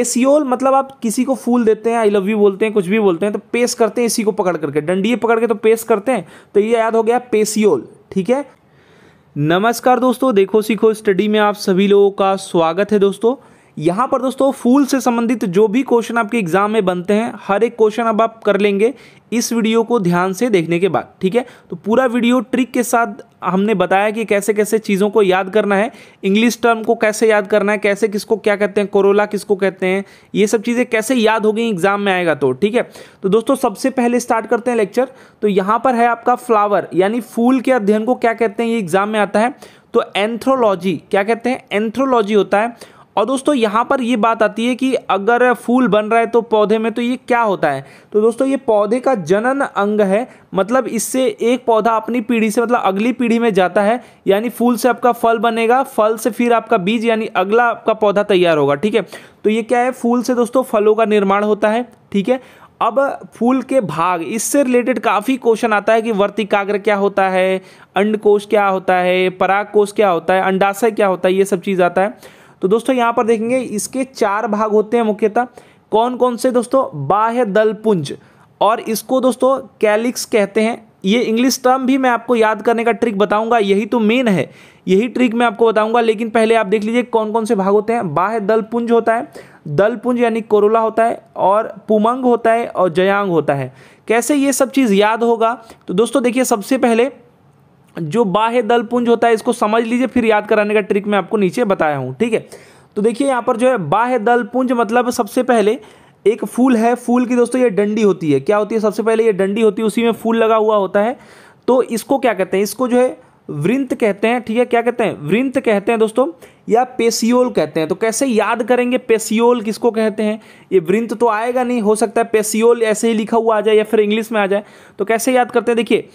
एसियोल मतलब आप किसी को फूल देते हैं आई लव यू बोलते हैं कुछ भी बोलते हैं तो पेश करते हैं इसी को पकड़ करके डंडी पकड़ के तो पेश करते हैं तो ये याद हो गया पेसियोल ठीक है नमस्कार दोस्तों देखो सीखो स्टडी में आप सभी लोगों का स्वागत है दोस्तों यहां पर दोस्तों फूल से संबंधित जो भी क्वेश्चन आपके एग्जाम में बनते हैं हर एक क्वेश्चन अब आप कर लेंगे इस वीडियो को ध्यान से देखने के बाद ठीक है तो पूरा वीडियो ट्रिक के साथ हमने बताया कि कैसे कैसे चीज़ों को याद करना है इंग्लिश टर्म को कैसे याद करना है कैसे किसको क्या कहते हैं कोरोला किसको कहते हैं ये सब चीज़ें कैसे याद होगी एग्जाम में आएगा तो ठीक है तो दोस्तों सबसे पहले स्टार्ट करते हैं लेक्चर तो यहाँ पर है आपका फ्लावर यानी फूल के अध्ययन को क्या कहते हैं ये एग्जाम में आता है तो एंथ्रोलॉजी क्या कहते हैं एंथ्रोलॉजी होता है और दोस्तों यहाँ पर ये बात आती है कि अगर फूल बन रहा है तो पौधे में तो ये क्या होता है तो दोस्तों ये पौधे का जनन अंग है मतलब इससे एक पौधा अपनी पीढ़ी से मतलब अगली पीढ़ी में जाता है यानी फूल से आपका फल बनेगा फल से फिर आपका बीज यानी अगला आपका पौधा तैयार होगा ठीक है तो ये क्या है फूल से दोस्तों फलों का निर्माण होता है ठीक है अब फूल के भाग इससे रिलेटेड काफ़ी क्वेश्चन आता है कि वर्तिकाग्र क्या होता है अंडकोश क्या होता है पराग कोश क्या होता है अंडाशय क्या होता है ये सब चीज़ आता है तो दोस्तों यहाँ पर देखेंगे इसके चार भाग होते हैं मुख्यतः कौन कौन से दोस्तों बाह्य दलपुंज और इसको दोस्तों कैलिक्स कहते हैं ये इंग्लिश टर्म भी मैं आपको याद करने का ट्रिक बताऊंगा यही तो मेन है यही ट्रिक मैं आपको बताऊंगा लेकिन पहले आप देख लीजिए कौन कौन से भाग होते हैं बाह्य दलपुंज होता है दलपुंज यानी कोरोला होता है और पुमंग होता है और जयांग होता है कैसे ये सब चीज़ याद होगा तो दोस्तों देखिए सबसे पहले जो बाह्य दल पुंज होता है इसको समझ लीजिए फिर याद कराने का ट्रिक मैं आपको नीचे बताया हूँ ठीक है तो देखिए यहाँ पर जो है बाह्य दल पुंज मतलब सबसे पहले एक फूल है फूल की दोस्तों ये डंडी होती है क्या होती है सबसे पहले ये डंडी होती है उसी में फूल लगा हुआ होता है तो इसको क्या कहते हैं इसको जो है वृंत कहते हैं ठीक है क्या कहते हैं वृंत कहते हैं दोस्तों या पेशियोल कहते हैं तो कैसे याद करेंगे पेसियोल किसको कहते हैं ये वृंत तो आएगा नहीं हो सकता है पेशियोल ऐसे ही लिखा हुआ आ जाए या फिर इंग्लिश में आ जाए तो कैसे याद करते हैं देखिए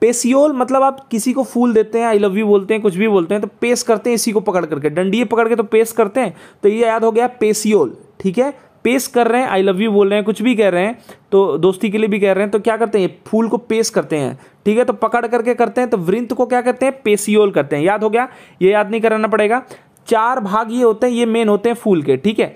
पेसियोल मतलब आप किसी को फूल देते हैं आई लव यू बोलते हैं कुछ भी बोलते हैं तो पेस करते हैं इसी को पकड़ करके डंडिए पकड़ के तो पेस करते हैं तो ये याद हो गया पेसियोल ठीक है पेस कर रहे हैं आई लव यू बोल रहे हैं कुछ भी कह रहे हैं तो दोस्ती के लिए भी कह रहे हैं तो क्या करते हैं फूल को पेस करते हैं ठीक है तो पकड़ करके करते हैं तो वृंत को क्या कहते हैं पेसियोल करते हैं याद हो गया ये याद नहीं कराना पड़ेगा चार भाग ये होते हैं ये मेन होते हैं फूल के ठीक है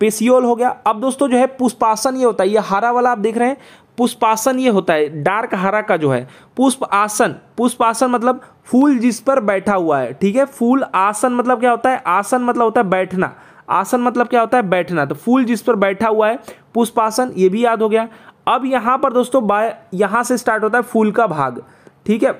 पेसियोल हो गया अब दोस्तों जो है पुष्पासन ये होता है ये हरा वाला आप देख रहे हैं पुष्पासन ये होता है डार्क हरा का जो है पुष्प आसन पुष्प आसन मतलब फूल जिस पर बैठा हुआ है ठीक है फूल आसन मतलब क्या होता है आसन मतलब होता है बैठना आसन मतलब क्या होता है बैठना तो फूल जिस पर बैठा हुआ है पुष्पासन ये भी याद हो गया अब यहाँ पर दोस्तों बाय यहाँ से स्टार्ट होता है फूल का भाग ठीक है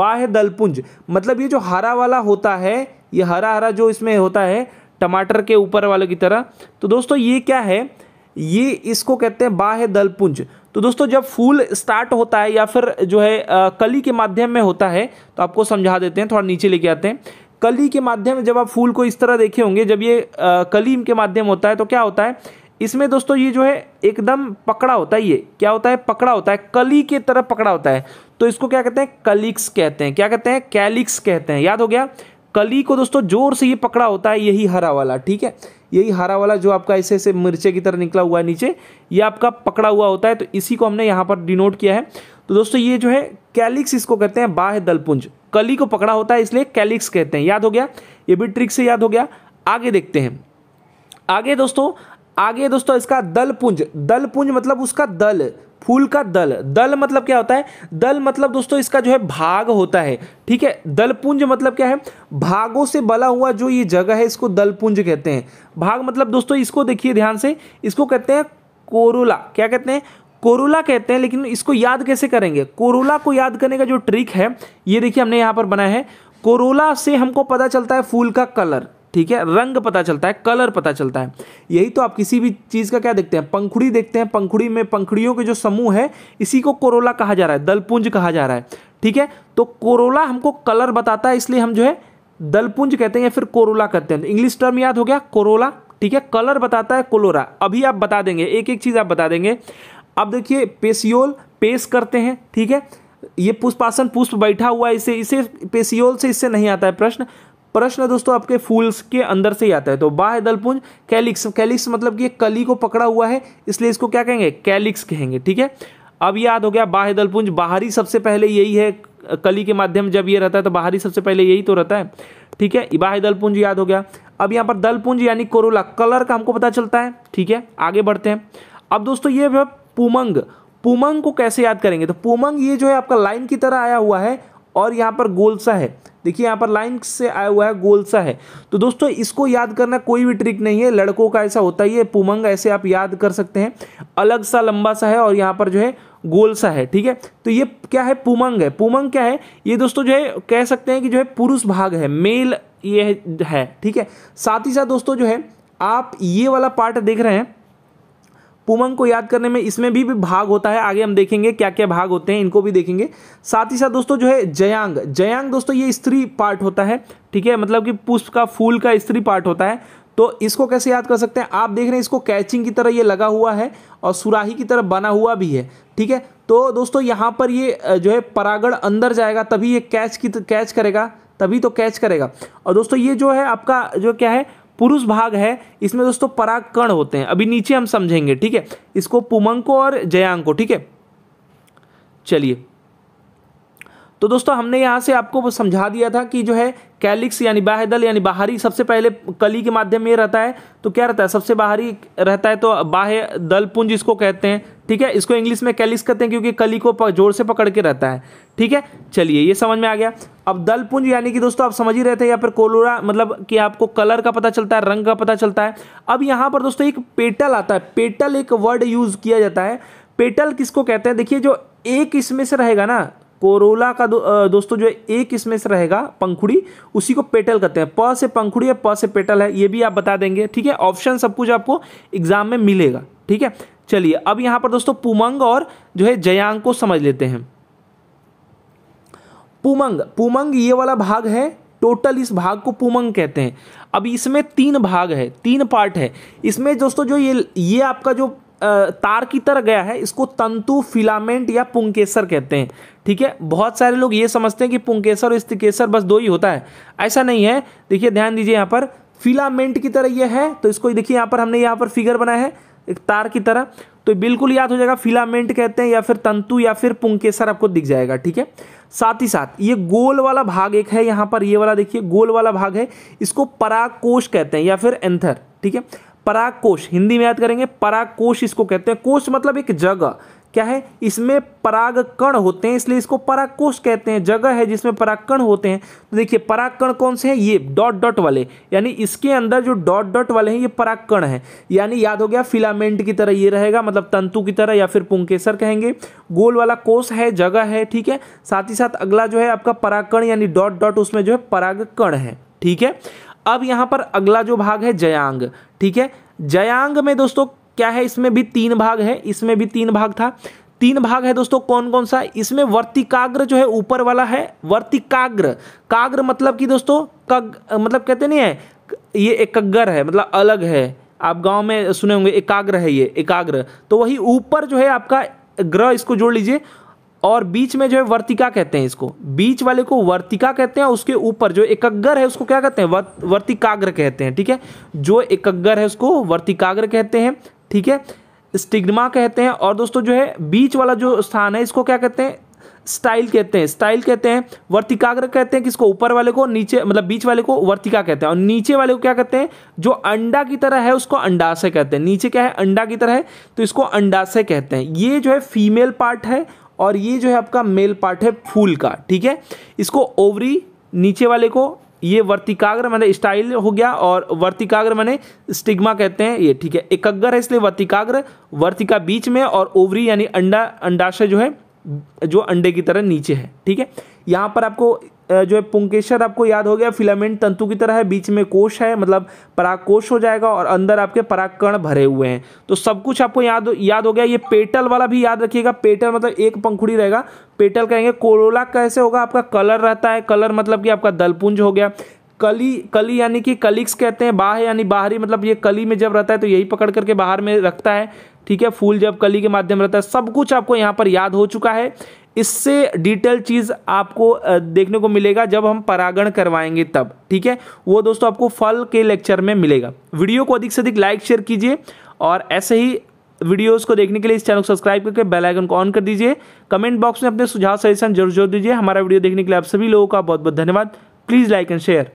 बाह्य दलपुंज मतलब ये जो हरा वाला होता है ये हरा हरा जो इसमें होता है टमाटर के ऊपर वाले की तरह तो दोस्तों ये क्या है ये इसको कहते हैं बाह्य दलपुंज तो दोस्तों जब फूल स्टार्ट होता है या फिर जो है कली के माध्यम में होता है तो आपको समझा देते हैं थोड़ा नीचे लेके आते हैं कली के माध्यम जब आप फूल को इस तरह देखे होंगे जब ये कली के माध्यम होता है तो क्या होता है इसमें दोस्तों ये जो है एकदम पकड़ा होता है ये क्या होता है पकड़ा होता है कली के तरह पकड़ा होता है तो इसको क्या कहते हैं कलिक्स कहते हैं क्या कहते हैं कैलिक्स कहते हैं याद हो गया कली को दोस्तों जोर से ये पकड़ा होता है यही हरा वाला ठीक है यही हरा वाला जो आपका ऐसे ऐसे मिर्चे की तरह निकला हुआ है नीचे ये आपका पकड़ा हुआ होता है तो इसी को हमने यहाँ पर डिनोट किया है तो दोस्तों ये जो है कैलिक्स इसको कहते हैं बाह्य दलपुंज कली को पकड़ा होता है इसलिए कैलिक्स कहते हैं याद हो गया ये भी ट्रिक से याद हो गया आगे देखते हैं आगे दोस्तों आगे दोस्तों इसका दलपुंज दलपुंज मतलब उसका दल फूल का दल दल मतलब क्या होता है दल मतलब दोस्तों इसका जो है भाग होता है ठीक है दलपुंज मतलब क्या है भागों से बला हुआ जो ये जगह है इसको दलपुंज कहते हैं भाग मतलब दोस्तों इसको देखिए ध्यान से इसको कहते हैं कोरुला क्या कहते हैं कोरुला कहते हैं लेकिन इसको याद कैसे करेंगे कोरुला को याद करने का जो ट्रिक है ये देखिए हमने यहाँ पर बनाया है कोरोला से हमको पता चलता है फूल का कलर ठीक है रंग पता चलता है कलर पता चलता है यही तो आप किसी भी चीज़ का क्या देखते हैं पंखुड़ी देखते हैं पंखुड़ी में पंखुड़ियों के जो समूह है इसी को कोरोला कहा जा रहा है दलपुंज कहा जा रहा है ठीक है तो कोरोला हमको कलर बताता है इसलिए हम जो है दलपुंज कहते हैं या फिर कोरोला कहते हैं इंग्लिश टर्म याद हो गया कोरोला ठीक है कलर बताता है कोलोरा अभी आप बता देंगे एक एक चीज़ आप बता देंगे अब देखिए पेशियोल पेश करते हैं ठीक है ये पुष्पासन पुष्प बैठा हुआ है इसे इसे पेशियोल से इससे नहीं आता है प्रश्न प्रश्न दोस्तों आपके फूल्स के अंदर से ही आता है तो बाह्य दलपुंज कैलिक्स कैलिक्स मतलब कि कली को पकड़ा हुआ है इसलिए इसको क्या कहेंगे कैलिक्स कहेंगे ठीक है अब याद हो गया बाह्य दलपुंज बाहरी सबसे पहले यही है कली के माध्यम जब ये रहता है तो बाहरी सबसे पहले यही तो रहता है ठीक है बाह्य दलपुंज याद हो गया अब यहाँ पर दलपुंज यानी कोरोला कलर का हमको पता चलता है ठीक है आगे बढ़ते हैं अब दोस्तों ये पुमंग पुमंग को कैसे याद करेंगे तो पुमंग ये जो है आपका लाइन की तरह आया हुआ है और यहाँ पर गोल सा है देखिए यहाँ पर लाइन से आया हुआ है गोल सा है तो दोस्तों इसको याद करना कोई भी ट्रिक नहीं है लड़कों का ऐसा होता ही है पुमंग ऐसे आप याद कर सकते हैं अलग सा लंबा सा है और यहाँ पर जो है गोल सा है ठीक है तो ये क्या है पुमंग है पुमंग क्या है ये दोस्तों जो है कह सकते हैं कि जो है पुरुष भाग है मेल ये है ठीक है साथ ही साथ दोस्तों जो है आप ये वाला पार्ट देख रहे हैं पुमंग को याद करने में इसमें भी, भी भाग होता है आगे हम देखेंगे क्या क्या भाग होते हैं इनको भी देखेंगे साथ ही साथ दोस्तों जो है जयांग जयांग दोस्तों ये स्त्री पार्ट होता है ठीक है मतलब कि पुष्प का फूल का स्त्री पार्ट होता है तो इसको कैसे याद कर सकते हैं आप देख रहे हैं इसको कैचिंग की तरह ये लगा हुआ है और सुराही की तरह बना हुआ भी है ठीक है तो दोस्तों यहाँ पर ये जो है परागण अंदर जाएगा तभी ये कैच की कैच करेगा तभी तो कैच करेगा और दोस्तों ये जो है आपका जो क्या है पुरुष भाग है इसमें दोस्तों परागकण होते हैं अभी नीचे हम समझेंगे ठीक है इसको पुमंको और जयांको ठीक है चलिए तो दोस्तों हमने यहां से आपको समझा दिया था कि जो है कैलिक्स यानी दल यानी बाहरी सबसे पहले कली के माध्यम में रहता है तो क्या रहता है सबसे बाहरी रहता है तो बाह्य दल पुंज इसको कहते हैं ठीक है इसको इंग्लिश में कैलिक्स कहते हैं क्योंकि कली को जोर से पकड़ के रहता है ठीक है चलिए ये समझ में आ गया अब दल पुंज यानी कि दोस्तों आप समझ ही रहे थे या फिर कोलोरा मतलब कि आपको कलर का पता चलता है रंग का पता चलता है अब यहाँ पर दोस्तों एक पेटल आता है पेटल एक वर्ड यूज किया जाता है पेटल किसको कहते हैं देखिए जो एक इसमें से रहेगा ना कोरोला का दो, आ, दोस्तों जो है एक इसमें से रहेगा पंखुड़ी उसी को पेटल कहते हैं प से पंखुड़ी है प से पेटल है ये भी आप बता देंगे ठीक है ऑप्शन सब कुछ आपको एग्जाम में मिलेगा ठीक है चलिए अब यहाँ पर दोस्तों पुमंग और जो है जयांग को समझ लेते हैं पुमंग पुमंग ये वाला भाग है टोटल इस भाग को पुमंग कहते हैं अब इसमें तीन भाग है तीन पार्ट है इसमें दोस्तों जो ये ये आपका जो तार की तरह गया है इसको तंतु फिलामेंट या पुंकेसर कहते हैं ठीक है बहुत सारे लोग ये समझते हैं कि पुंकेसर और स्तिकेसर बस दो ही होता है ऐसा नहीं है देखिए ध्यान दीजिए यहाँ पर फिलामेंट की तरह ये है तो इसको देखिए यहाँ पर हमने यहाँ पर फिगर बनाया है एक तार की तरह तो बिल्कुल याद हो जाएगा फिलामेंट कहते हैं या फिर तंतु या फिर पुंकेसर आपको दिख जाएगा ठीक है साथ ही साथ ये गोल वाला भाग एक है यहाँ पर ये वाला देखिए गोल वाला भाग है इसको पराकोश कहते हैं या फिर एंथर ठीक है पराकोश हिंदी में याद करेंगे पराकोश इसको कहते हैं कोश मतलब एक जगह क्या है इसमें पराग कण होते हैं इसलिए इसको पराकोश कहते हैं जगह है जिसमें परागकण होते हैं तो देखिए परागकण कौन से हैं ये डॉट डॉट वाले यानी इसके अंदर जो डॉट डॉट वाले हैं ये परागकण हैं यानी याद हो गया फिलामेंट की तरह ये रहेगा मतलब तंतु की तरह या फिर पुंकेसर कहेंगे गोल वाला कोश है जगह है ठीक है साथ ही साथ अगला जो है आपका पराकण यानी डॉट डॉट उसमें जो है परागकण है ठीक है अब यहाँ पर अगला जो भाग है जयांग ठीक है जयांग में दोस्तों क्या है इसमें भी तीन भाग है इसमें भी तीन भाग था तीन भाग है दोस्तों कौन कौन सा इसमें वर्तिकाग्र जो है ऊपर वाला है वर्तिकाग्र काग्र मतलब कि दोस्तों कग मतलब कहते नहीं है ये एकग्र है मतलब अलग है आप गांव में सुने होंगे एकाग्र है ये एकाग्र तो वही ऊपर जो है आपका ग्रह इसको जोड़ लीजिए और बीच में जो है वर्तिका कहते हैं इसको बीच वाले को वर्तिका कहते हैं उसके ऊपर जो एकग्र है उसको क्या कहते हैं वर्तिकाग्र कहते हैं ठीक है जो एकग्र है उसको वर्तिकाग्र कहते हैं ठीक है स्टिग्मा कहते हैं और दोस्तों जो है बीच वाला जो स्थान है इसको क्या कहते हैं स्टाइल कहते हैं स्टाइल कहते हैं वर्तिकाग्र कहते हैं किसको ऊपर वाले को नीचे मतलब बीच वाले को वर्तिका कहते हैं और नीचे वाले को क्या कहते हैं जो अंडा की तरह है उसको अंडाशय कहते हैं नीचे क्या है अंडा की तरह है तो इसको अंडाशय कहते हैं ये जो है फीमेल पार्ट है और ये जो है आपका मेल पार्ट है फूल का ठीक है इसको ओवरी नीचे वाले को ये वर्तिकाग्र मैंने स्टाइल हो गया और वर्तिकाग्र मैंने स्टिग्मा कहते हैं ये ठीक है एकग्र है इसलिए वर्तिकाग्र वर्तिका बीच में और ओवरी यानी अंडा अंडाशय जो है जो अंडे की तरह नीचे है ठीक है यहाँ पर आपको जो है पुंकेशर आपको याद हो गया फिलामेंट तंतु की तरह है बीच में कोश है मतलब पराग कोश हो जाएगा और अंदर आपके परागकण भरे हुए हैं तो सब कुछ आपको याद याद हो गया ये पेटल वाला भी याद रखिएगा पेटल मतलब एक पंखुड़ी रहेगा पेटल कहेंगे कोरोला कैसे होगा आपका कलर रहता है कलर मतलब कि आपका दलपुंज हो गया कली कली यानी कि कलिक्स कहते हैं बाह यानी बाहरी मतलब ये कली में जब रहता है तो यही पकड़ करके बाहर में रखता है ठीक है फूल जब कली के माध्यम रहता है सब कुछ आपको यहाँ पर याद हो चुका है इससे डिटेल चीज़ आपको देखने को मिलेगा जब हम परागण करवाएंगे तब ठीक है वो दोस्तों आपको फल के लेक्चर में मिलेगा वीडियो को अधिक से अधिक लाइक शेयर कीजिए और ऐसे ही वीडियोस को देखने के लिए इस चैनल को सब्सक्राइब करके बेल आइकन को ऑन कर दीजिए कमेंट बॉक्स में अपने सुझाव सजेशन जरूर जोड़ दीजिए हमारा वीडियो देखने के लिए आप सभी लोगों का बहुत बहुत धन्यवाद प्लीज़ लाइक एंड शेयर